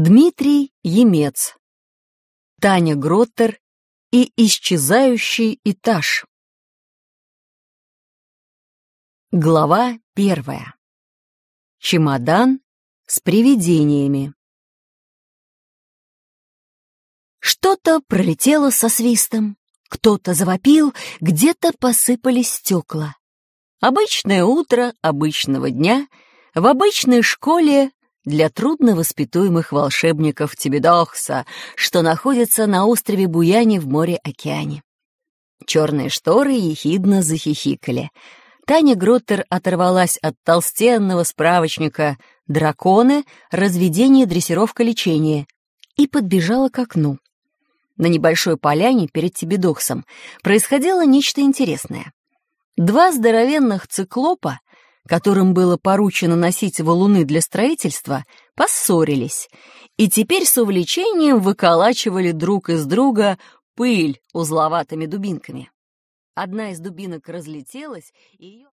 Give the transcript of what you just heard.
Дмитрий Емец, Таня Гроттер и «Исчезающий этаж». Глава первая. Чемодан с привидениями. Что-то пролетело со свистом, кто-то завопил, где-то посыпались стекла. Обычное утро обычного дня в обычной школе для трудновоспитуемых волшебников Тибидохса, что находится на острове Буяни в море-океане. Черные шторы ехидно захихикали. Таня Гроттер оторвалась от толстенного справочника «Драконы. Разведение, дрессировка, лечение» и подбежала к окну. На небольшой поляне перед Тибидоксом происходило нечто интересное. Два здоровенных циклопа которым было поручено носить валуны для строительства, поссорились и теперь с увлечением выколачивали друг из друга пыль узловатыми дубинками. Одна из дубинок разлетелась, и ее...